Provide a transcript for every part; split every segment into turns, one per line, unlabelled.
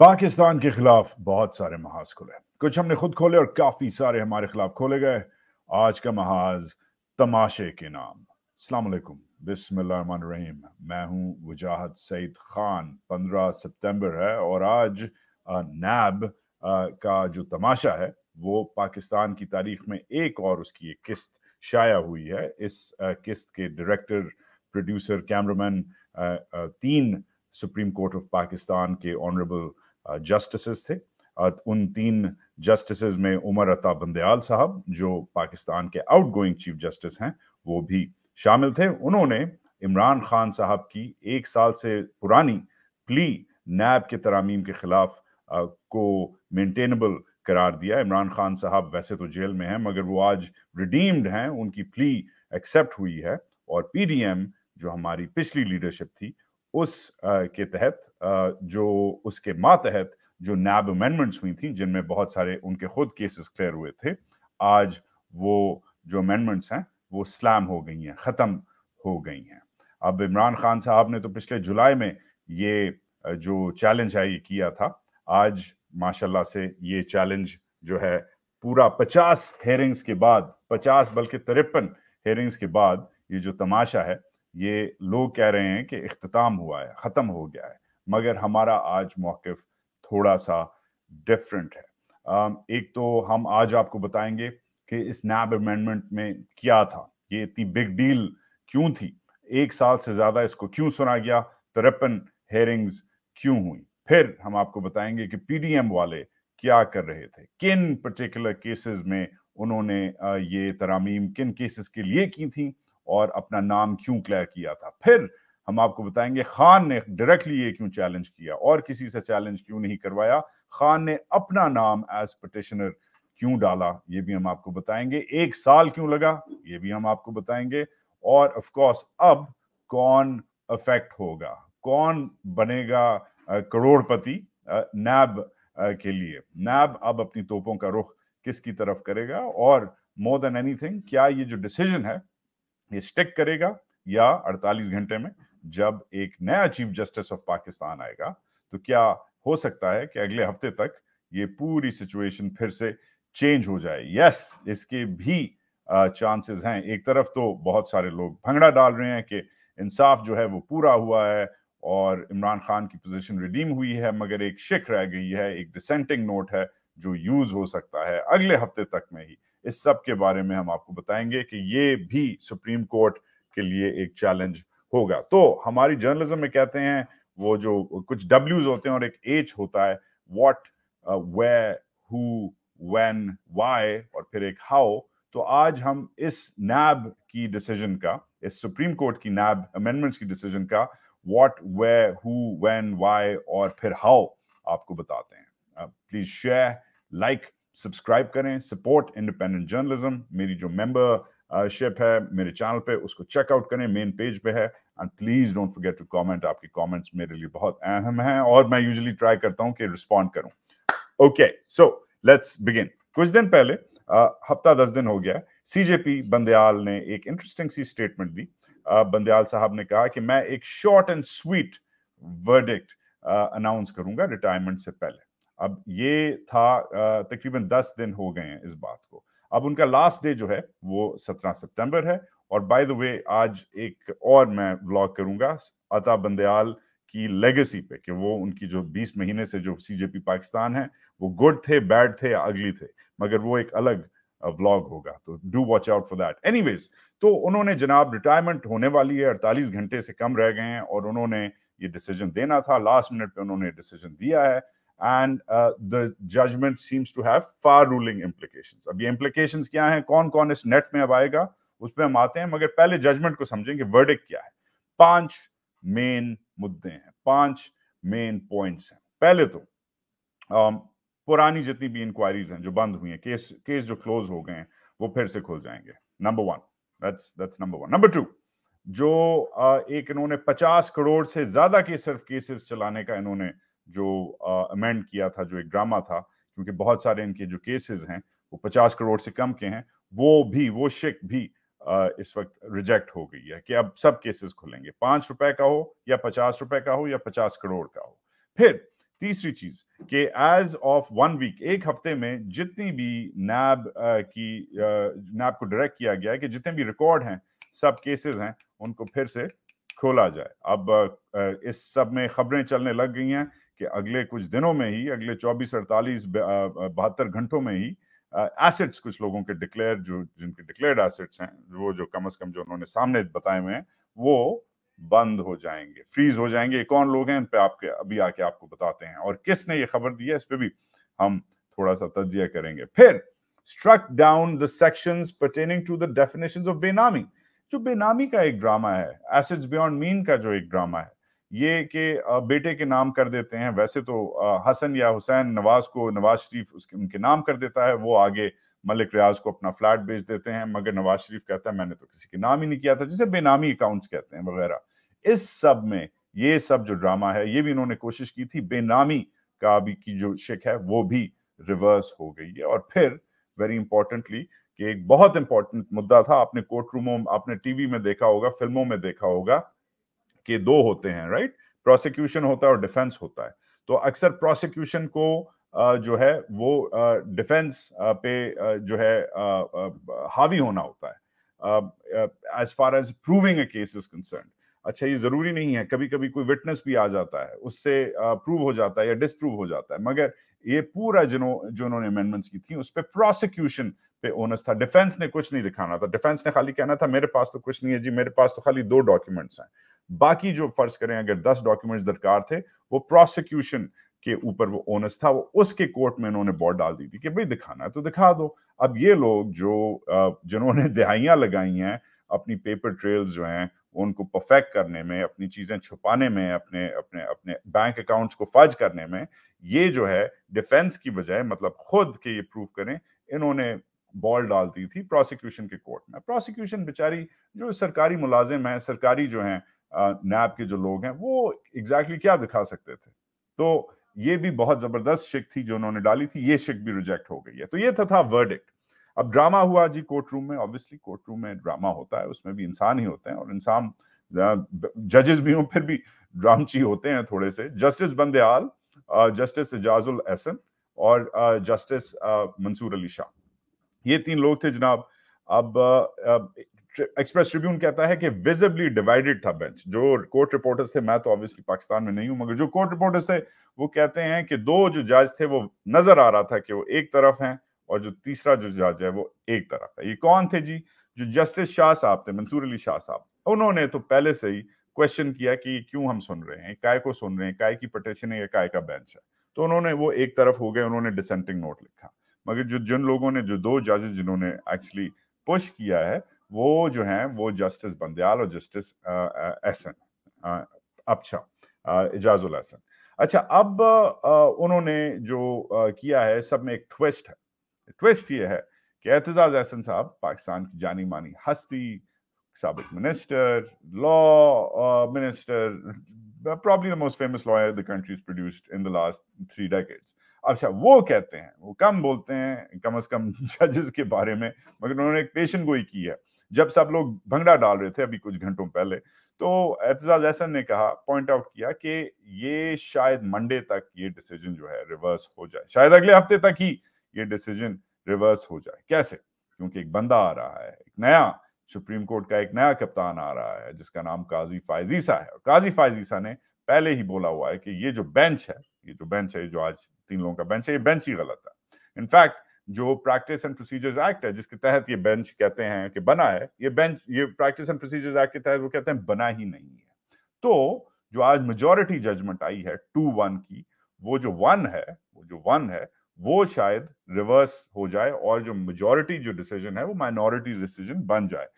पाकिस्तान के खिलाफ बहुत सारे महाज खुले कुछ हमने खुद खोले और काफी सारे हमारे खिलाफ खोले गए आज का महाज तमाशे के नाम सलामकुम बिस्मिल्लाहमान रहीम मैं हूं वजाहत सईद खान 15 सितंबर है और आज नैब का जो तमाशा है वो पाकिस्तान की तारीख में एक और उसकी एक किस्त शाया हुई है इस किस्त के डायरेक्टर प्रोड्यूसर कैमरामैन तीन सुप्रीम कोर्ट ऑफ पाकिस्तान के ऑनरेबल जस्टिस थे उन तीन जस्टिस में उमर अता बंदयाल साहब जो पाकिस्तान के आउट गोइंग चीफ जस्टिस हैं वो भी शामिल थे उन्होंने इमरान खान साहब की एक साल से पुरानी प्ली नैब के तरामीम के खिलाफ को मेंटेनेबल करार दिया इमरान खान साहब वैसे तो जेल में हैं मगर वो आज रिडीम्ड हैं उनकी प्ली एक्सेप्ट हुई है और पीडीएम जो हमारी पिछली लीडरशिप थी उस के तहत जो उसके मातहत जो नैब अमेंडमेंट्स हुई थी जिनमें बहुत सारे उनके खुद केसेस क्लियर हुए थे आज वो जो अमेंडमेंट्स हैं वो स्लैम हो गई हैं ख़त्म हो गई हैं अब इमरान खान साहब ने तो पिछले जुलाई में ये जो चैलेंज है ये किया था आज माशाल्लाह से ये चैलेंज जो है पूरा पचास हेयरिंग्स के बाद पचास बल्कि तिरपन हेयरिंग्स के बाद ये जो तमाशा है ये लोग कह रहे हैं कि अख्ताम हुआ है ख़त्म हो गया है मगर हमारा आज मौक़ थोड़ा सा डिफरेंट है एक तो हम आज आपको बताएंगे कि इस नैब अमेंडमेंट में क्या था ये इतनी बिग डील क्यों थी एक साल से ज़्यादा इसको क्यों सुना गया तिरपन हेयरिंग्स क्यों हुई फिर हम आपको बताएंगे कि पीडीएम वाले क्या कर रहे थे किन पर्टिकुलर केसेस में उन्होंने ये तरामीम किन केसेस के लिए की थी और अपना नाम क्यों क्लियर किया था फिर हम आपको बताएंगे खान ने डायरेक्टली ये क्यों चैलेंज किया और किसी से चैलेंज क्यों नहीं करवाया खान ने अपना नाम एज पटिशनर क्यों डाला ये भी हम आपको बताएंगे एक साल क्यों लगा ये भी हम आपको बताएंगे और ऑफ कोर्स अब कौन अफेक्ट होगा कौन बनेगा करोड़पति नैब के लिए नैब अब अपनी तोपों का रुख किसकी तरफ करेगा और मोर देन एनीथिंग क्या ये जो डिसीजन है ये स्टेक करेगा या 48 घंटे में जब एक नया चीफ जस्टिस ऑफ पाकिस्तान आएगा तो क्या हो सकता है कि अगले हफ्ते तक ये पूरी सिचुएशन फिर से चेंज हो जाए यस इसके भी चांसेस हैं एक तरफ तो बहुत सारे लोग भंगड़ा डाल रहे हैं कि इंसाफ जो है वो पूरा हुआ है और इमरान खान की पोजीशन रिडीम हुई है मगर एक शिक रह गई है एक डिसेंटिंग नोट है जो यूज हो सकता है अगले हफ्ते तक में ही इस सब के बारे में हम आपको बताएंगे कि ये भी सुप्रीम कोर्ट के लिए एक चैलेंज होगा तो हमारी जर्नलिज्म में कहते हैं वो जो कुछ डब्ल्यूज होते हैं और एक एच होता है what where who when why और फिर एक हाउ तो आज हम इस नैब की डिसीजन का इस सुप्रीम कोर्ट की नैब अमेंडमेंट्स की डिसीजन का what where who when why और फिर हाउ आपको बताते हैं प्लीज शेयर लाइक सब्सक्राइब करें सपोर्ट इंडिपेंडेंट जर्नलिज्म मेरी जो मेंबरशिप uh, है मेरे चैनल पे उसको चेकआउट करें मेन पेज पे है and please don't forget to comment आपके कमेंट्स मेरे लिए बहुत अहम हैं और मैं यूजुअली ट्राई करता हूं कि रिस्पॉन्ड करूं ओके सो लेट्स बिगिन कुछ दिन पहले uh, हफ्ता दस दिन हो गया सीजेपी बंदयाल ने एक इंटरेस्टिंग सी स्टेटमेंट दी uh, बंदयाल साहब ने कहा कि मैं एक short and sweet verdict announce करूंगा रिटायरमेंट से पहले अब ये था तकरीबन दस दिन हो गए हैं इस बात को अब उनका लास्ट डे जो है वो सत्रह सितंबर है और बाय द वे आज एक और मैं ब्लॉग करूंगा अता बंदयाल की लेगेसी पे कि वो उनकी जो 20 महीने से जो सीजेपी पाकिस्तान है वो गुड थे बैड थे अगली थे मगर वो एक अलग व्लॉग होगा तो do watch out for that anyways तो उन्होंने जनाब रिटायरमेंट होने वाली है अड़तालीस घंटे से कम रह गए हैं और उन्होंने ये डिसीजन देना था लास्ट मिनट पे उन्होंने डिसीजन दिया है and uh, the judgment seems to have far ruling implications अब ये implications क्या हैं कौन कौन इस नेट में अब आएगा उस पर हम आते हैं मगर पहले जजमेंट को समझेंगे वर्डिक क्या है पांच मेन मुद्दे हैं पांच मेन पॉइंट्स हैं पहले तो um, पुरानी जितनी भी इंक्वायरीज हैं जो बंद हुई हैं केस केस जो क्लोज हो गए हैं वो फिर से खुल जाएंगे number one that's that's number one number two जो uh, एक इन्होंने 50 करोड़ से ज्यादा के सिर्फ केसेस चलाने का इन्होंने uh, जो अमेंड किया था जो एक ड्रामा था क्योंकि बहुत सारे इनके जो केसेस हैं वो पचास करोड़ से कम के हैं वो भी वो शिक भी आ, इस वक्त रिजेक्ट हो गई है कि अब सब केसेस खुलेंगे पांच रुपए का हो या पचास रुपए का हो या पचास करोड़ का हो फिर तीसरी चीज कि एज ऑफ वन वीक एक हफ्ते में जितनी भी नैब की नैब को डायरेक्ट किया गया है कि जितने भी रिकॉर्ड हैं सब केसेस हैं उनको फिर से खोला जाए अब इस सब में खबरें चलने लग गई हैं कि अगले कुछ दिनों में ही अगले 24 अड़तालीस बहत्तर घंटों में ही एसेट्स कुछ लोगों के डिक्लेयर जो जिनके डिक्लेयर्ड एसेट्स हैं वो जो कम से कम जो उन्होंने सामने बताए हुए हैं वो बंद हो जाएंगे फ्रीज हो जाएंगे कौन लोग हैं इन पे आपके अभी आके आपको बताते हैं और किसने ये खबर दी है इस पर भी हम थोड़ा सा तजिया करेंगे फिर struck down the section pertaining to the definition of benami जो बेनामी का एक ड्रामा है एसेट्स बियॉन्ड मीन का जो एक ड्रामा है ये के बेटे के नाम कर देते हैं वैसे तो हसन या हुसैन नवाज को नवाज शरीफ उसके उनके नाम कर देता है वो आगे मलिक रियाज को अपना फ्लैट बेच देते हैं मगर नवाज शरीफ कहता है मैंने तो किसी के नाम ही नहीं किया था जिसे बेनामी अकाउंट्स कहते हैं वगैरह इस सब में ये सब जो ड्रामा है ये भी इन्होंने कोशिश की थी बेनामी का भी की जो शिक है वो भी रिवर्स हो गई है और फिर वेरी इंपॉर्टेंटली कि एक बहुत इंपॉर्टेंट मुद्दा था आपने कोर्ट रूमों आपने टीवी में देखा होगा फिल्मों में देखा होगा के दो होते हैं राइट प्रोसिक्यूशन होता है और डिफेंस होता है तो अक्सर प्रोसिक्यूशन को जो है वो डिफेंस पे जो है हावी होना होता है as far as proving case is concern अच्छा ये जरूरी नहीं है कभी कभी कोई विटनेस भी आ जाता है उससे प्रूव हो जाता है या डिसप्रूव हो जाता है मगर ये पूरा जिनो जो उन्होंने अमेंडमेंट्स की थी उस पर प्रोसिक्यूशन पे ओनस था डिफेंस ने कुछ नहीं दिखाना था डिफेंस ने खाली कहना था मेरे पास तो कुछ नहीं है जी मेरे पास तो खाली दो डॉक्यूमेंट्स हैं बाकी जो फर्ज करें अगर दस डॉक्यूमेंट्स दरकार थे वो प्रोसिक्यूशन के ऊपर वो ओनस था वो उसके कोर्ट में इन्होंने बॉर्ड डाल दी थी कि भाई दिखाना है तो दिखा दो अब ये लोग जो जिन्होंने दहाइया लगाई हैं अपनी पेपर ट्रेल्स जो हैं उनको परफेक्ट करने में अपनी चीजें छुपाने में अपने अपने अपने बैंक अकाउंट्स को फर्ज करने में ये जो है डिफेंस की बजाय मतलब खुद के ये प्रूव करें इन्होंने बॉल डालती थी प्रोसिक्यूशन के कोर्ट में प्रोसिक्यूशन बेचारी जो सरकारी मुलाजिम है सरकारी जो है नैब के जो लोग हैं वो एग्जैक्टली क्या दिखा सकते थे तो ये भी बहुत जबरदस्त शिक थी जो उन्होंने डाली थी ये शिक भी रिजेक्ट हो गई है तो ये था था वर्डिक्ट अब ड्रामा हुआ जी कोर्ट रूम में ऑब्वियसली कोर्ट रूम में ड्रामा होता है उसमें भी इंसान ही होते हैं और इंसान जजेस भी हों फिर भी ड्रामची होते हैं थोड़े से जस्टिस बंदयाल जस्टिस एजाजुल एहसन और जस्टिस मंसूर अली शाह ये तीन लोग थे जनाब अब एक्सप्रेस ट्रिब्यून कहता है कि विजिबली डिवाइडेड था बेंच जो कोर्ट रिपोर्टर्स थे मैं तो ऑब्वियसली पाकिस्तान में नहीं हूं मगर जो कोर्ट रिपोर्टर्स थे वो कहते हैं कि दो जो जज थे वो नजर आ रहा था कि वो एक तरफ हैं और जो तीसरा जो जज है वो एक तरफ है ये कौन थे जी जो जस्टिस शाह साहब थे मंसूर अली शाह साहब उन्होंने तो पहले से ही क्वेश्चन किया कि क्यों हम सुन रहे हैं काय को सुन रहे हैं काय की पटेशन है या काय का बेंच है तो उन्होंने वो एक तरफ हो गए उन्होंने डिसेंटिंग नोट लिखा मगर जो जिन लोगों ने जो दो जजेस जिन्होंने एक्चुअली पुश किया है वो जो है वो जस्टिस बंदयाल और जस्टिस एहसन अच्छा एजाजुल एहसन अच्छा अब उन्होंने जो किया है सब में एक ट्विस्ट है ट्विस्ट ये है कि एतजाज एहसन साहब पाकिस्तान की जानी मानी हस्ती सबक minister law minister probably the most famous most famous produced in the last three the अच्छा वो कहते हैं वो कम बोलते हैं कम अज कम जजेस के बारे में मगर उन्होंने एक पेशन गोई की है जब सब लोग भंगड़ा डाल रहे थे अभी कुछ घंटों पहले तो एतजाज एहसन ने कहा पॉइंट आउट किया कि ये शायद मंडे तक ये डिसीजन जो है रिवर्स हो जाए शायद अगले हफ्ते तक ही ये डिसीजन रिवर्स हो जाए कैसे क्योंकि एक बंदा आ रहा है एक नया सुप्रीम कोर्ट का एक नया कप्तान आ रहा है जिसका नाम काजी फायजीसा है काजी फायजीसा ने पहले ही बोला हुआ है कि ये जो बेंच है ये जो बेंच है जो आज तीन लोगों का बेंच है ये बेंच ही गलत है इनफैक्ट जो प्रैक्टिस एंड प्रोसीजर्स एक्ट है जिसके तहत ये बेंच कहते हैं कि बना है ये बेंच ये प्रैक्टिस एंड प्रोसीजर्स एक्ट के तहत वो कहते हैं बना ही नहीं है तो जो आज मेजोरिटी जजमेंट आई है टू वन की वो जो वन है वो जो वन है वो शायद रिवर्स हो जाए और जो मेजोरिटी जो डिसीजन है वो माइनॉरिटी डिसीजन बन जाए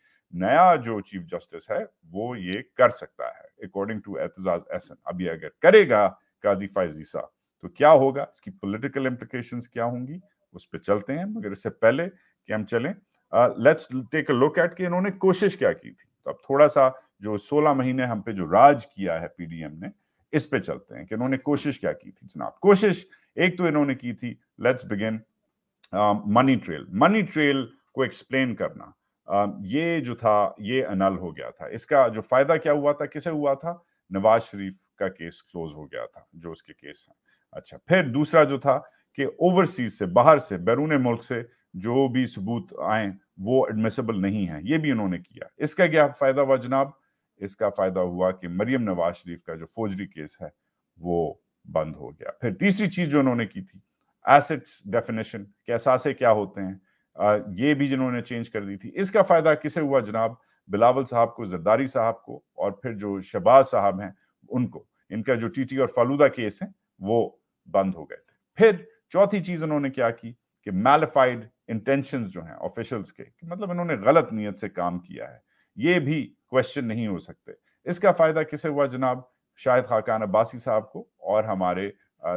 नया जो चीफ जस्टिस है वो ये कर सकता है अकॉर्डिंग टू एहतजाज एहसन अभी अगर करेगा काजी फायजी साहब तो क्या होगा इसकी पॉलिटिकल इम्प्लीकेशन क्या होंगी उस पर चलते हैं मगर इससे पहले कि हम चलें let's take a look at कि इन्होंने कोशिश क्या की थी तो अब थोड़ा सा जो 16 महीने हम पे जो राज किया है पीडीएम ने इस पे चलते हैं कि इन्होंने कोशिश क्या की थी जनाब कोशिश एक तो इन्होंने की थी let's begin money trail money trail को एक्सप्लेन करना uh, ये जो था ये अनल हो गया था इसका जो फायदा क्या हुआ था किसे हुआ था नवाज शरीफ का केस क्लोज हो गया था जो उसके केस हैं अच्छा फिर दूसरा जो था कि ओवरसीज से बाहर से बैरून मुल्क से जो भी सबूत आए वो एडमिसेबल नहीं है ये भी उन्होंने किया इसका क्या फायदा हुआ जनाब इसका फायदा हुआ कि मरियम नवाज शरीफ का जो फौजरी केस है वो बंद हो गया फिर तीसरी चीज जो उन्होंने की थी एसेट्स डेफिनेशन के असासे क्या होते हैं आ, ये भी जिन्होंने चेंज कर दी थी इसका फायदा किसे हुआ जनाब बिलावल साहब को जरदारी साहब को और फिर जो शहबाज साहब हैं उनको इनका जो टीटी और फालूदा केस है वो बंद हो गए थे फिर चौथी चीज उन्होंने क्या की कि मैलिफाइड इंटेंशन जो हैं ऑफिशियल्स के मतलब इन्होंने गलत नीयत से काम किया है ये भी क्वेश्चन नहीं हो सकते इसका फायदा किसे हुआ जनाब शाहिद खाकान अब्बासी साहब को और हमारे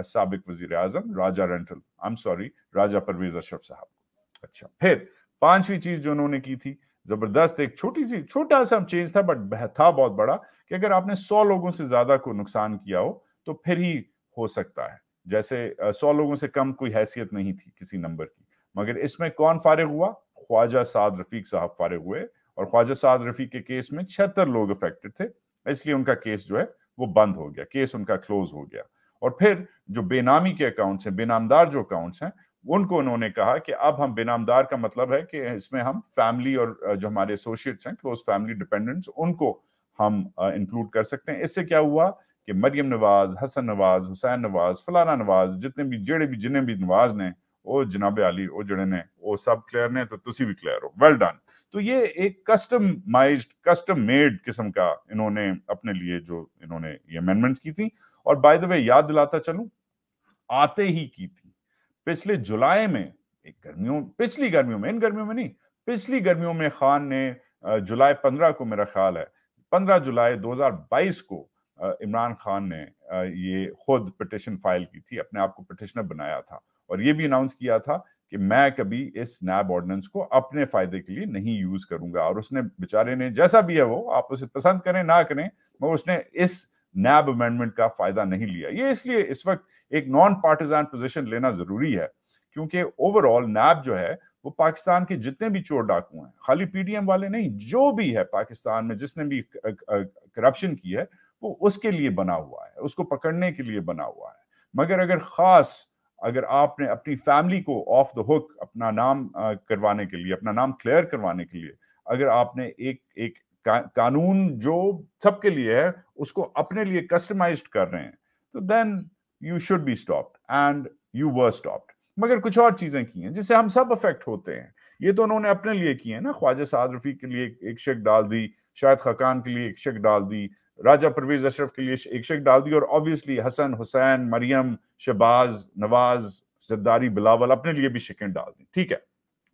सबक वजीर आजम Raja rental I am sorry Raja Pervaiz Ashraf साहब को अच्छा फिर पांचवी चीज जो उन्होंने की थी जबरदस्त एक छोटी सी छोटा सा चेंज था बट था बहुत बड़ा कि अगर आपने सौ लोगों से ज्यादा को नुकसान किया हो तो फिर ही हो सकता है जैसे सौ लोगों से कम कोई हैसियत नहीं थी किसी नंबर की मगर इसमें कौन फारिग हुआ ख्वाजा साद रफीक साहब फारिग हुए और ख्वाजा साद रफीक के केस में छिहत्तर लोग अफेक्टेड थे इसलिए उनका केस जो है वो बंद हो गया केस उनका क्लोज हो गया और फिर जो बेनामी के अकाउंट्स हैं बेनामदार जो अकाउंट्स हैं उनको उन्होंने कहा कि अब हम बेनामदार का मतलब है कि इसमें हम फैमिली और जो हमारे एसोसिएट्स हैं क्लोज फैमिली डिपेंडेंट्स उनको हम इंक्लूड कर सकते हैं इससे क्या हुआ कि मरियम नवाज हसन नवाज हुसैन नवाज फलाना नवाज जितने भी जेड़े भी जिन्हें भी नवाज ने वो ਜਨਾਬ ਅਲੀ वो जड़े ने वो सब क्लियर ने तो ਤੁਸੀਂ ਵੀ ਕਲੀਅਰ ਹੋ ਵੈਲ डन तो ये एक कस्टमाइज्ड कस्टम मेड किस्म का इन्होंने अपने लिए जो इन्होंने ये अमेंडमेंट की थी और बाय द वे याद दिलाता चलू आते ही की थी पिछले जुलाई में एक गर्मियों पिछली गर्मियों में इन गर्मियों में नहीं पिछली गर्मियों में खान ने जुलाई पंद्रह को मेरा ख्याल है पंद्रह जुलाई 2022 को इमरान खान ने ये खुद पटिशन फाइल की थी अपने आप को पटिशनर बनाया था और ये भी अनाउंस किया था कि मैं कभी इस नैब ऑर्डिनेंस को अपने फायदे के लिए नहीं यूज करूंगा और उसने बेचारे ने जैसा भी है वो आप उसे पसंद करें ना करें मगर उसने इस नैब अमेंडमेंट का फायदा नहीं लिया ये इसलिए इस वक्त एक नॉन पार्टिजान पोजिशन लेना जरूरी है क्योंकि ओवरऑल नैब जो है वो पाकिस्तान के जितने भी चोर डाकू हैं खाली पीडीएम वाले नहीं जो भी है पाकिस्तान में जिसने भी करप्शन की है वो उसके लिए बना हुआ है उसको पकड़ने के लिए बना हुआ है मगर अगर खास अगर आपने अपनी फैमिली को ऑफ द हुक अपना नाम करवाने के लिए अपना नाम क्लियर करवाने के लिए अगर आपने एक एक का, कानून जो सबके लिए है उसको अपने लिए कस्टमाइज्ड कर रहे हैं तो then you should be stopped and you were stopped मगर कुछ और चीजें की हैं जिससे हम सब अफेक्ट होते हैं ये तो उन्होंने अपने लिए किए हैं ना ख्वाजा साद रफी के लिए एक शक डाल दी शायद खकान के लिए एक शक डाल दी राजा परवेज अशरफ के लिए एक शेक डाल दी और ऑब्वियसली हसन हुसैन मरियम शहबाज नवाज जद्दारी बिलावल अपने लिए भी शिकन डाल दी ठीक है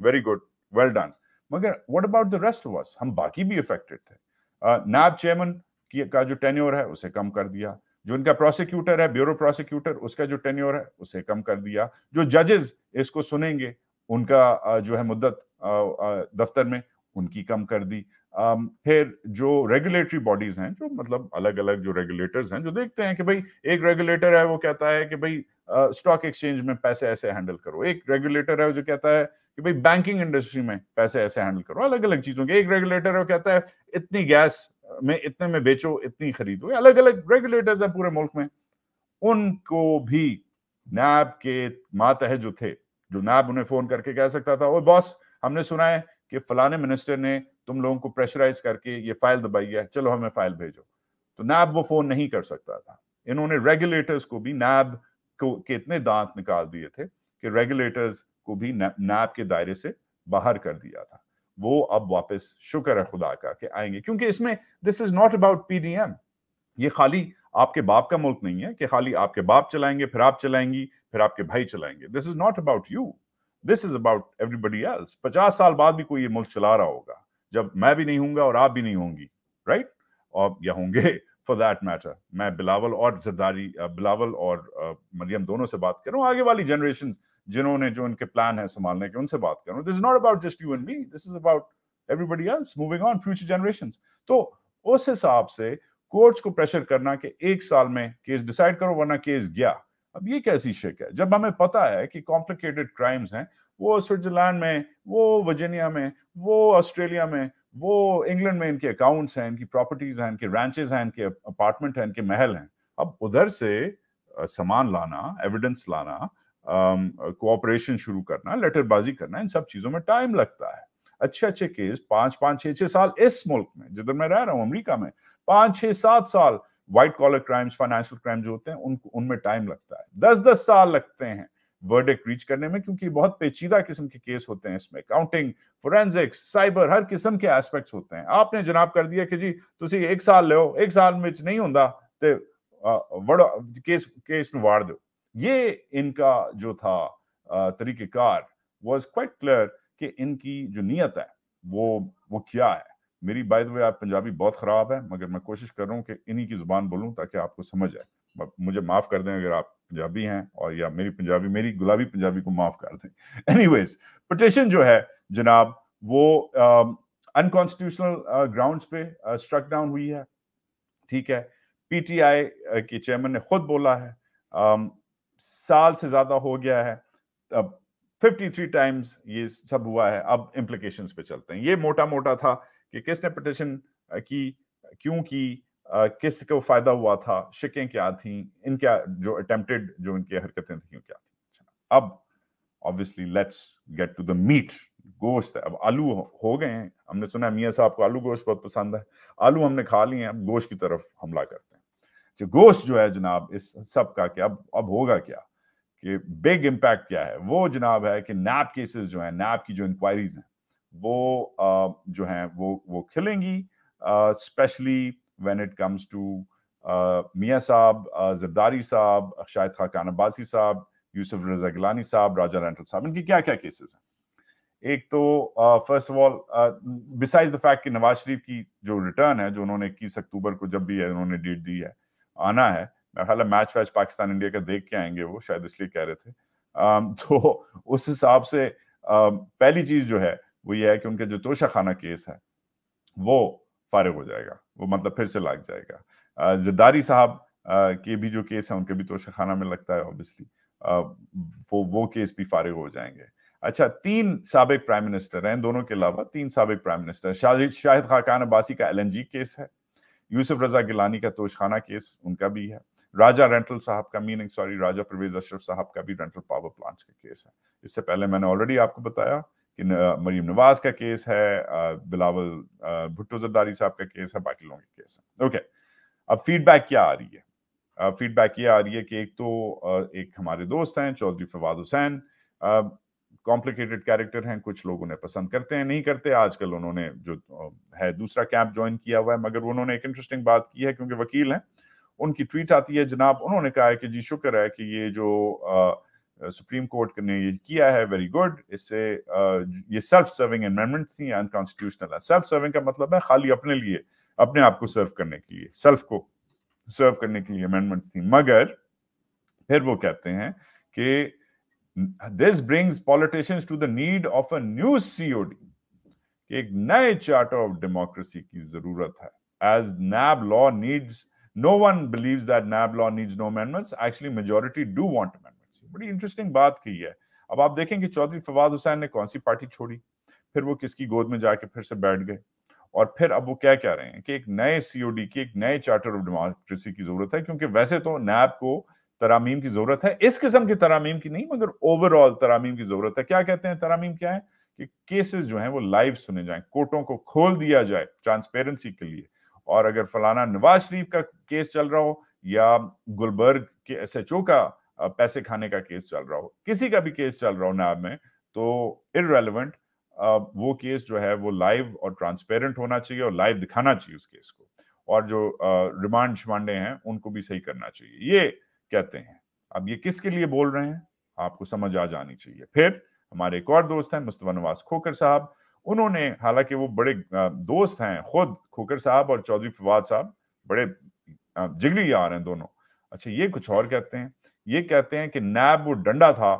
वेरी गुड वेल डन मगर what about the rest of us हम बाकी भी इफेक्टेड थे नैब चेयरमैन की का जो टेन्योर है उसे कम कर दिया जो इनका प्रोसिक्यूटर है ब्यूरो प्रोसिक्यूटर उसका जो टेन्योर है उसे कम कर दिया जो जजेस इसको सुनेंगे उनका जो है मुद्दत दफ्तर में उनकी कम कर दी Um, फिर जो रेगुलेटरी बॉडीज हैं जो मतलब अलग अलग जो रेगुलेटर्स हैं जो देखते हैं कि भाई एक रेगुलेटर है वो कहता है कि भाई स्टॉक एक्सचेंज में पैसे ऐसे हैंडल करो एक रेगुलेटर है जो कहता है कि भाई बैंकिंग इंडस्ट्री में पैसे ऐसे हैंडल करो अलग अलग चीजों के एक रेगुलेटर है वो कहता है इतनी गैस में इतने में बेचो इतनी खरीदो अलग अलग रेगुलेटर्स हैं पूरे मुल्क में उनको भी नैब के मातह जो थे जो नैब उन्हें फोन करके कह सकता था वो बॉस हमने सुना है कि फलाने मिनिस्टर ने तुम लोगों को प्रेशराइज करके ये फाइल दबाई है चलो हमें फाइल भेजो तो नैब वो फोन नहीं कर सकता था इन्होंने रेगुलेटर्स को भी नैब को के इतने दांत निकाल दिए थे कि रेगुलेटर्स को भी नैब के दायरे से बाहर कर दिया था वो अब वापस शुक्र है खुदा का कि आएंगे क्योंकि इसमें this is not about PDM ये खाली आपके बाप का मुल्क नहीं है कि खाली आपके बाप चलाएंगे फिर आप चलाएंगी फिर आपके भाई चलाएंगे this is not about you this is about everybody else पचास साल बाद भी कोई ये मुल्क चला रहा होगा जब मैं भी नहीं हूंगा और आप भी नहीं होंगी राइट और या होंगे फॉर दैट मैटर मैं बिलावल और जरदारी बिलावल और मरियम दोनों से बात करूं आगे वाली जनरेशन जिन्होंने जो इनके प्लान है संभालने के उनसे बात करूं this is not about just you and me this is about everybody else moving on future generation तो उस हिसाब से कोर्ट्स को प्रेशर करना कि एक साल में केस डिसाइड करो वरना केस गया अब ये कैसी शिक है जब हमें पता है कि कॉम्प्लिकेटेड क्राइम्स हैं वो स्विट्जरलैंड में वो वर्जीनिया में वो ऑस्ट्रेलिया में वो इंग्लैंड में इनके अकाउंट्स हैं इनकी प्रॉपर्टीज हैं इनके रैंचेज हैं इनके अपार्टमेंट हैं इनके महल हैं अब उधर से सामान लाना एविडेंस लाना कोऑपरेशन शुरू करना लेटरबाजी करना इन सब चीजों में टाइम लगता है अच्छे अच्छे केस पांच पांच छह छह साल इस मुल्क में जिधर मैं रह रहा हूं अमेरिका में पांच छह सात साल white collar crimes financial crime जो होते हैं उन उनमें टाइम लगता है दस दस साल लगते हैं वर्डिक्ट रीच करने में क्योंकि बहुत पेचीदा किस्म के केस होते हैं इसमें काउंटिंग फोरेंसिक्स साइबर हर किस्म के एस्पेक्ट्स होते हैं आपने जनाब कर दिया कि जी तुम एक साल लो एक साल में नहीं ਹੁੰਦਾ तो ਵੜਾ केस केस नार दो ये इनका जो था तरीकेकार ਤਰੀਕੇਕਾਰ ਵਾਸ ਕੁਆइट क्लियर कि इनकी जो नीयत है वो वो क्या है मेरी बाय द वे आप पंजाबी बहुत ख़राब है मगर मैं कोशिश कर रहा हूँ कि इन्हीं की ज़ुबान बोलूँ ताकि आपको समझ आए मुझे माफ़ कर दें अगर आप पंजाबी हैं और या मेरी पंजाबी मेरी गुलाबी पंजाबी को माफ़ कर दें एनीवेज पटिशन जो है जनाब वो अनकॉन्स्टिट्यूशनल ग्राउंड्स पे स्ट्रक डाउन हुई है ठीक है पीटीआई के चेयरमैन ने खुद बोला है um, साल से ज़्यादा हो गया है फिफ्टी थ्री टाइम्स ये सब हुआ है अब इम्प्लीकेशन पे चलते हैं ये मोटा मोटा था कि किसने पिटिशन की क्यों की किस को फायदा हुआ था शिकें क्या थी इनका जो अटेम्प्टेड जो इनकी हरकतें थी क्या थी अच्छा, अब obviously let's get to the meat गोश्त अब आलू हो गए हैं हमने सुना मियाँ साहब को आलू गोश्त बहुत पसंद है आलू हमने खा लिए हैं अब गोश्त की तरफ हमला करते हैं जो अच्छा, गोश्त जो है जनाब इस सब का क्या अब अब होगा क्या कि बिग इम्पैक्ट क्या है वो जनाब है कि नैप केसेस जो है नैप की जो इंक्वायरीज हैं वो जो है वो वो खिलेंगी specially when it comes to मियाँ साहब जरदारी साहब शाहिद खान अब्बासी साहब यूसुफ रजा गिलानी साहब राजा रैंटल साहब इनकी क्या क्या केसेस हैं एक तो first of all besides the fact कि नवाज शरीफ की जो रिटर्न है जो उन्होंने इक्कीस अक्टूबर को जब भी है उन्होंने डेट दी है आना है हालांकि मैच वैच पाकिस्तान इंडिया का देख के आएंगे वो शायद इसलिए कह रहे थे तो उस हिसाब से पहली चीज जो है वो ये है कि उनका जो तोशाखाना केस है वो फारिग हो जाएगा वो मतलब फिर से लाग जाएगा जिदारी साहब के भी जो केस है उनके भी तोशाखाना में लगता है ऑब्वियसली वो वो केस भी फारिग हो जाएंगे अच्छा तीन सबक प्राइम मिनिस्टर हैं दोनों के अलावा तीन सबक प्राइम मिनिस्टर शाहिद शाहिद खाकान अब्बासी का एल केस है यूसुफ रजा गिलानी का तोशखाना केस उनका भी है राजा रेंटल साहब का मीनिंग सॉरी राजा परवेज अशरफ साहब का भी रेंटल पावर प्लांट्स का केस है इससे पहले मैंने ऑलरेडी आपको बताया मरीम नवाज का केस है बिलावल भुट्टो जरदारी साहब का केस है बाकी लोगों के केस है ओके अब फीडबैक क्या आ रही है फीडबैक ये आ रही है कि एक तो एक हमारे दोस्त हैं चौधरी फवाद हुसैन कॉम्प्लिकेटेड कैरेक्टर हैं कुछ लोग उन्हें पसंद करते हैं नहीं करते आजकल उन्होंने जो है दूसरा कैंप ज्वाइन किया हुआ है मगर उन्होंने एक इंटरेस्टिंग बात की है क्योंकि वकील हैं उनकी ट्वीट आती है जनाब उन्होंने कहा है कि जी शुक्र है कि ये जो आ, सुप्रीम uh, कोर्ट ने ये किया है वेरी गुड इससे uh, ये सेल्फ सर्विंग अमेंडमेंट थी अनकॉन्स्टिट्यूशनल है सेल्फ सर्विंग का मतलब है खाली अपने लिए अपने आप को सर्व करने के लिए सेल्फ को सर्व करने के लिए अमेंडमेंट थी मगर फिर वो कहते हैं कि this brings politicians to the need of a new COD एक नए चार्टर ऑफ डेमोक्रेसी की जरूरत है as NAB law needs no one believes that NAB law needs no amendments actually majority do want बड़ी इंटरेस्टिंग बात की है अब आप देखें कि चौधरी फवाद हुसैन ने कौन सी पार्टी छोड़ी फिर वो किसकी गोद में जाके फिर से बैठ गए और फिर अब वो क्या कह रहे हैं कि एक नए सीओडी की एक नए चार्टर ऑफ डेमोक्रेसी की जरूरत है क्योंकि वैसे तो नैब को तरामीम की जरूरत है इस किस्म की तरामीम की नहीं मगर ओवरऑल तरामीम की जरूरत है क्या कहते हैं तरामीम क्या है कि केसेस जो हैं वो लाइव सुने जाएं कोर्टों को खोल दिया जाए ट्रांसपेरेंसी के लिए और अगर फलाना नवाज शरीफ का केस चल रहा हो या गुलबर्ग के एस का पैसे खाने का केस चल रहा हो किसी का भी केस चल रहा हो नैब में तो इरेलीवेंट वो केस जो है वो लाइव और ट्रांसपेरेंट होना चाहिए और लाइव दिखाना चाहिए उस केस को और जो रिमांड शिमांडे हैं उनको भी सही करना चाहिए ये कहते हैं अब ये किसके लिए बोल रहे हैं आपको समझ आ जानी चाहिए फिर हमारे एक और दोस्त हैं मुस्तफा नवाज खोकर साहब उन्होंने हालांकि वो बड़े दोस्त हैं खुद खोकर साहब और चौधरी फवाद साहब बड़े जिगरी यार हैं दोनों अच्छा ये कुछ और कहते हैं ये कहते हैं कि नैब वो डंडा था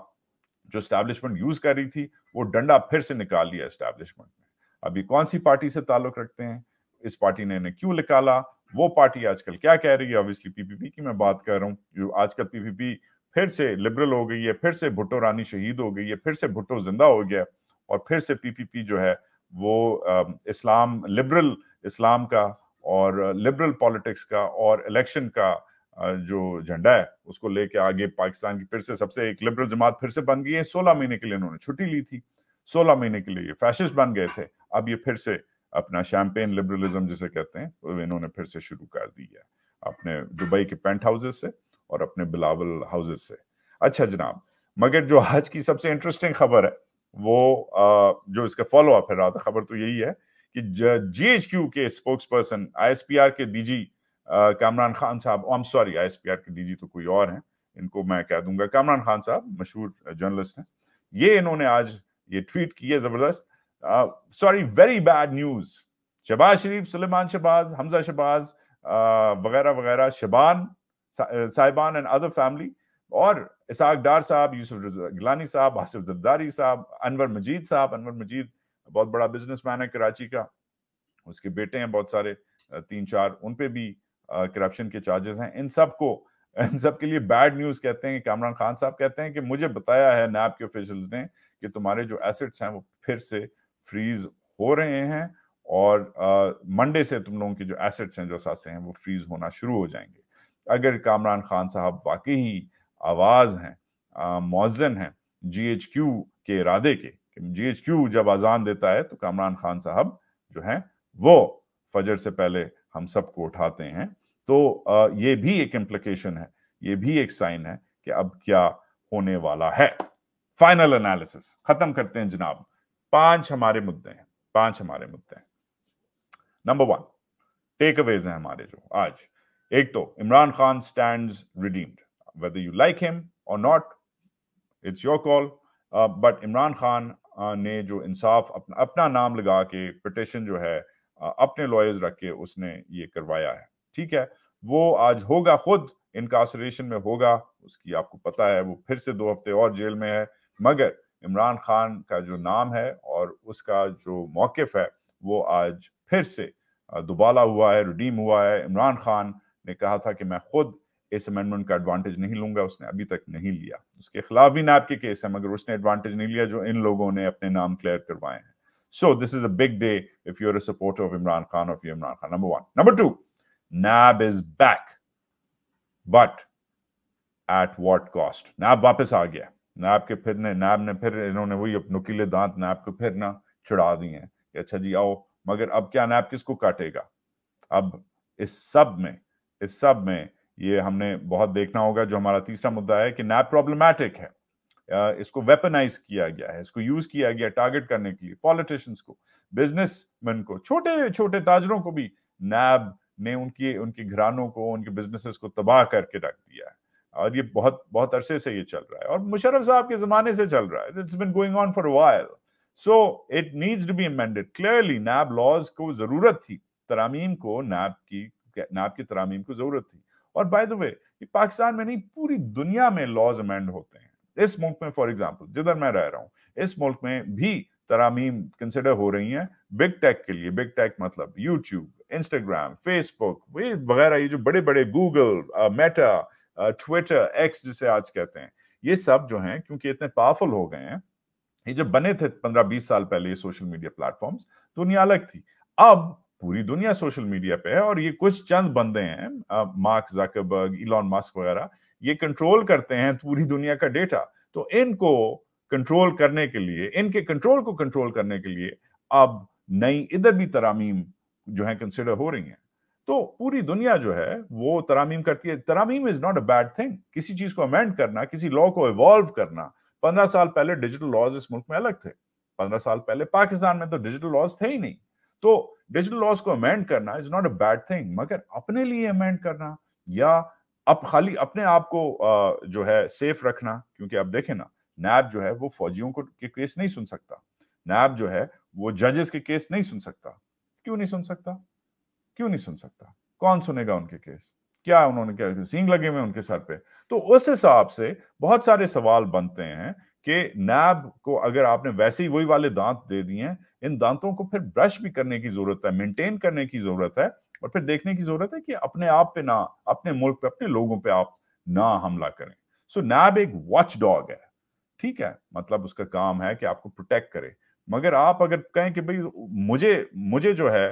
जो स्टैब्लिशमेंट यूज कर रही थी वो डंडा फिर से निकाल लिया स्टैब्लिशमेंट ने अभी कौन सी पार्टी से ताल्लुक रखते हैं इस पार्टी ने इन्हें क्यों निकाला वो पार्टी आजकल क्या कह रही है ऑब्वियसली पीपीपी की मैं बात कर रहा हूँ आजकल पीपीपी फिर से लिबरल हो गई है फिर से भुट्टो रानी शहीद हो गई है फिर से भुट्टो जिंदा हो गया और फिर से पीपीपी जो है वो इस्लाम लिबरल इस्लाम का और लिबरल पॉलिटिक्स का और इलेक्शन का जो झंडा है उसको लेके आगे पाकिस्तान की फिर से सबसे एक लिबरल जमात फिर से बन गई है सोलह महीने के लिए उन्होंने छुट्टी ली थी सोलह महीने के लिए ये फैशिस्ट बन गए थे अब ये फिर से अपना शैम्पेन लिबरलिज्म जिसे कहते हैं तो इन्होंने फिर से शुरू कर दी है अपने दुबई के पेंट हाउसेस से और अपने बिलावल हाउसेस से अच्छा जनाब मगर जो हज की सबसे इंटरेस्टिंग खबर है वो जो इसका फॉलो अप है रहा था खबर तो यही है कि जी एच क्यू के spokesperson I S P R के डीजी कामरान खान साहब आई एम सॉरी आईएसपीआर के डीजी तो कोई और हैं इनको मैं कह दूंगा कामरान खान साहब मशहूर जर्नलिस्ट हैं ये इन्होंने आज ये ट्वीट की है जबरदस्त sorry very bad news Shehbaz Sharif Suleman Shehbaz Hamza Shehbaz वगैरह वगैरह शबान साहिबान एंड अदर फैमिली और इसाक डार साहब यूसुफ गिलानी साहब आसिफ जरदारी साहब अनवर मजीद साहब अनवर मजीद बहुत बड़ा बिजनेसमैन है कराची का उसके बेटे हैं बहुत सारे तीन चार उन पे भी करप्शन के चार्जेस हैं इन सब को इन सब के लिए बैड न्यूज कहते हैं कामरान खान साहब कहते हैं कि मुझे बताया है नैब के ऑफिशल ने कि तुम्हारे जो एसेट्स हैं वो फिर से फ्रीज हो रहे हैं और मंडे से तुम लोगों के जो एसेट्स हैं जो असासे हैं वो फ्रीज होना शुरू हो जाएंगे अगर कामरान खान साहब वाकई ही आवाज हैं मौजन हैं जी एच क्यू के इरादे के जी एच क्यू जब अजान देता है तो कामरान खान साहब जो है वो फजर से पहले हम सबको उठाते हैं तो ये भी एक इम्प्लीकेशन है ये भी एक साइन है कि अब क्या होने वाला है फाइनल एनालिसिस खत्म करते हैं जनाब पांच हमारे मुद्दे हैं पांच हमारे मुद्दे हैं नंबर वन टेक अवेज है हमारे जो आज एक तो Imran Khan stand redeemed whether you like him और not it's your call but Imran Khan ने जो इंसाफ अपना अपना नाम लगा के पिटिशन जो है अपने लॉयर्स रख के उसने ये करवाया है ठीक है वो आज होगा खुद इनकासरेशन में होगा उसकी आपको पता है वो फिर से दो हफ्ते और जेल में है मगर इमरान खान का जो नाम है और उसका जो मौकफ है वो आज फिर से दुबाला हुआ है रिडीम हुआ है इमरान खान ने कहा था कि मैं खुद इस अमेंडमेंट का एडवांटेज नहीं लूंगा उसने अभी तक नहीं लिया उसके खिलाफ भी नैब के केस है मगर उसने एडवांटेज नहीं लिया जो इन लोगों ने अपने नाम क्लियर करवाए हैं so this is a big day if you are supporter of Imran Khan of you Imran Khan number one number two NAB is back. But at what cost NAB वापस आ गया नैब के फिर ने नैब ने फिर इन्होंने वही नुकीले दांत नैब को फिर ना चुड़ा दिए हैं कि अच्छा जी आओ मगर अब क्या नैब किसको काटेगा अब इस सब में इस सब में ये हमने बहुत देखना होगा जो हमारा तीसरा मुद्दा है कि नैब प्रॉब्लमैटिक है इसको वेपनाइज किया गया है इसको यूज किया गया टारगेट करने के लिए पॉलिटिशियंस को बिजनेसमैन को छोटे छोटे ताजरों को भी नैब ने उनकी उनके घरानों को उनके बिजनेसेस को तबाह करके रख दिया है और ये बहुत बहुत अरसे से ये चल रहा है और मुशरफ साहब के जमाने से चल रहा है it's been going on for while so it needs to be amended clearly NAB laws को जरूरत थी तरामीम को नैब की नैब की तरामीम को जरूरत थी और बाय द वे ये पाकिस्तान में नहीं पूरी दुनिया में लॉज अमेंड होते हैं इस मुल्क में फॉर एग्जाम्पल जिधर मैं रह रहा हूँ इस मुल्क में भी तरामीम कंसिडर हो रही हैं बिग टेक के लिए बिग टेक मतलब यूट्यूब इंस्टाग्राम फेसबुक ये वगैरह ये जो बड़े बड़े गूगल मेटा ट्विटर एक्स जिसे आज कहते हैं ये सब जो हैं क्योंकि इतने पावरफुल हो गए हैं ये जब बने थे पंद्रह बीस साल पहले ये सोशल मीडिया प्लेटफॉर्म्स दुनिया अलग थी अब पूरी दुनिया सोशल मीडिया पे है और ये कुछ चंद बंदे हैं मार्क जाकरबर्ग इलॉन मस्क वगैरह ये कंट्रोल करते हैं पूरी दुनिया का डेटा तो इनको कंट्रोल करने के लिए इनके कंट्रोल को कंट्रोल करने के लिए अब नई इधर भी तरामीम जो है कंसिडर हो रही हैं तो पूरी दुनिया जो है वो तरामीम करती है तरामीम is not a bad thing किसी चीज को अमेंड करना किसी लॉ को इवॉल्व करना पंद्रह साल पहले डिजिटल लॉज इस मुल्क में अलग थे पंद्रह साल पहले पाकिस्तान में तो डिजिटल लॉज थे ही नहीं तो डिजिटल लॉज को अमेंड करना is not a bad thing मगर अपने लिए अमेंड करना या अब खाली अपने आप को जो है सेफ रखना क्योंकि आप देखें ना नैब जो है वो फौजियों को के केस नहीं सुन सकता नैब जो है वो जजेस के केस नहीं सुन सकता क्यों नहीं सुन सकता क्यों नहीं सुन सकता कौन सुनेगा उनके केस क्या उन्होंने क्या सींग लगे हुए उनके सर पे तो उस हिसाब से बहुत सारे सवाल बनते हैं कि नैब को अगर आपने वैसे ही वही वाले दांत दे दिए हैं इन दांतों को फिर ब्रश भी करने की जरूरत है मेंटेन करने की जरूरत है और फिर देखने की जरूरत है कि अपने आप पे ना अपने मुल्क पे अपने लोगों पे आप ना हमला करें सो so, नैब एक वॉच डॉग है ठीक है मतलब उसका काम है कि आपको प्रोटेक्ट करे मगर आप अगर कहें कि भाई मुझे मुझे जो है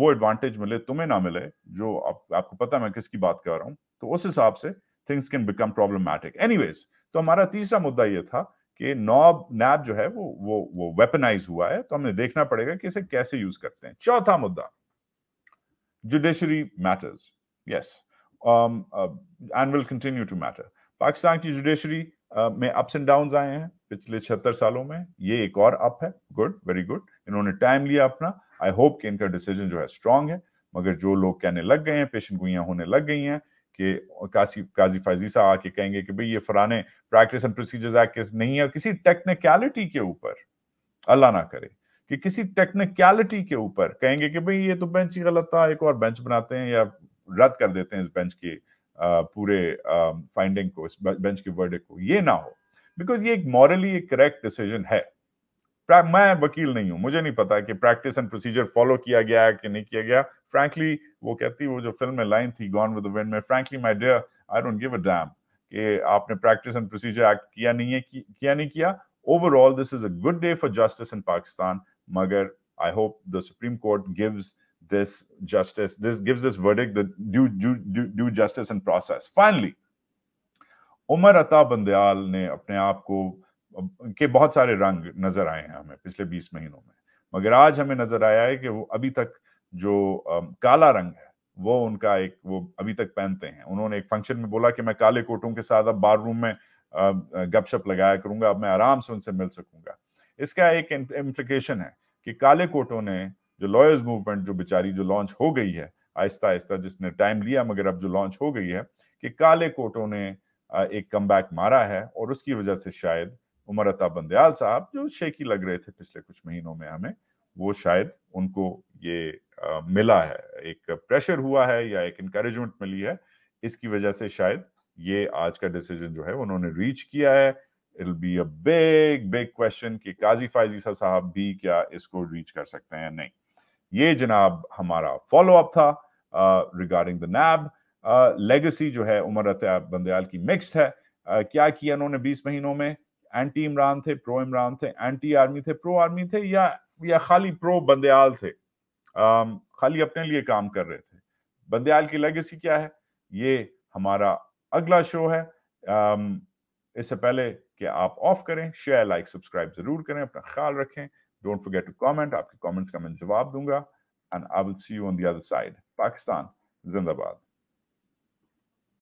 वो एडवांटेज मिले तुम्हें ना मिले जो आप, आपको पता मैं किसकी बात कर रहा हूं तो उस हिसाब से things can become problematic anyways तो हमारा तीसरा मुद्दा ये था कि नॉब नैब जो है वो वो वो वेपनाइज हुआ है तो हमें देखना पड़ेगा कि इसे कैसे यूज करते हैं चौथा मुद्दा judiciary matters yes and will continue to matter Pakistan की जुडिशरी में अप्स एंड डाउन आए हैं पिछले छिहत्तर सालों में ये एक और अप है गुड वेरी गुड इन्होंने टाइम लिया अपना आई होप कि इनका डिसीजन जो है स्ट्रांग है मगर जो लोग कहने लग गए हैं पेशेंट गुइयां होने लग गई हैं कि कासी काजी फाजीसा आके कहेंगे कि भाई ये फराने practice and procedures act case नहीं है किसी टेक्निकलिटी के ऊपर अल्लाह ना करे कि किसी टेक्निकलिटी के ऊपर कहेंगे कि भाई ये तो बेंच ही गलत था एक और बेंच बनाते हैं या रद्द कर देते हैं इस बेंच की पूरे फाइंडिंग को इस बेंच के वर्डिक को ये ना हो बिकॉज ये एक मॉरली एक करेक्ट डिसीजन है मैं वकील नहीं हूं मुझे नहीं पता कि प्रैक्टिस एंड प्रोसीजर फॉलो किया गया है कि नहीं किया गया फ्रैंकली वो कहती वो जो फिल्म में लाइन थी गॉन विद विंड में frankly my dear I don't give a damn कि आपने प्रैक्टिस एंड प्रोसीजर एक्ट किया नहीं है कि, किया नहीं किया overall this is a good day for justice in Pakistan मगर I hope the Supreme Court gives this justice, this gives this verdict the due, due, due, due justice and process. Finally, Umar Ata Bandial ने अपने आप को के बहुत सारे रंग नजर आए हैं हमें पिछले 20 महीनों में मगर आज हमें नजर आया है कि वो अभी तक जो आ, काला रंग है वो उनका एक वो अभी तक पहनते हैं उन्होंने एक फंक्शन में बोला कि मैं काले कोटों के साथ अब बार रूम में गपशप लगाया करूंगा अब मैं आराम से उनसे मिल सकूंगा इसका एक इम्प्लीकेशन है कि काले कोटों ने जो लॉयर्स मूवमेंट जो बेचारी जो लॉन्च हो गई है आहिस्ता आहिस्ता जिसने टाइम लिया मगर अब जो लॉन्च हो गई है कि काले कोटों ने एक कम मारा है और उसकी वजह से शायद उमर अता बंदयाल साहब जो शेकी लग रहे थे पिछले कुछ महीनों में हमें वो शायद उनको ये आ, मिला है एक प्रेशर हुआ है या एक इंकरेजमेंट मिली है इसकी वजह से शायद ये आज का डिसीजन जो है उन्होंने रीच किया है it be a big big question कि काजी फाइजी साहब भी क्या इसको रीच कर सकते हैं नहीं ये जनाब हमारा फॉलो अप था रिगार्डिंग द नैब लेगेसी जो है उमर बंदयाल की मिक्स्ड है uh, क्या किया उन्होंने 20 महीनों में एंटी इमरान थे प्रो इमरान थे एंटी आर्मी थे प्रो आर्मी थे या या खाली प्रो बंदयाल थे um, खाली अपने लिए काम कर रहे थे बंदयाल की लेगेसी क्या है ये हमारा अगला शो है um, इससे पहले कि आप ऑफ करें शेयर लाइक सब्सक्राइब जरूर करें अपना ख्याल रखें Don't forget to comment. आपके comments का मैं जवाब दूंगा and I will see you on the other side. Pakistan, Zindabad.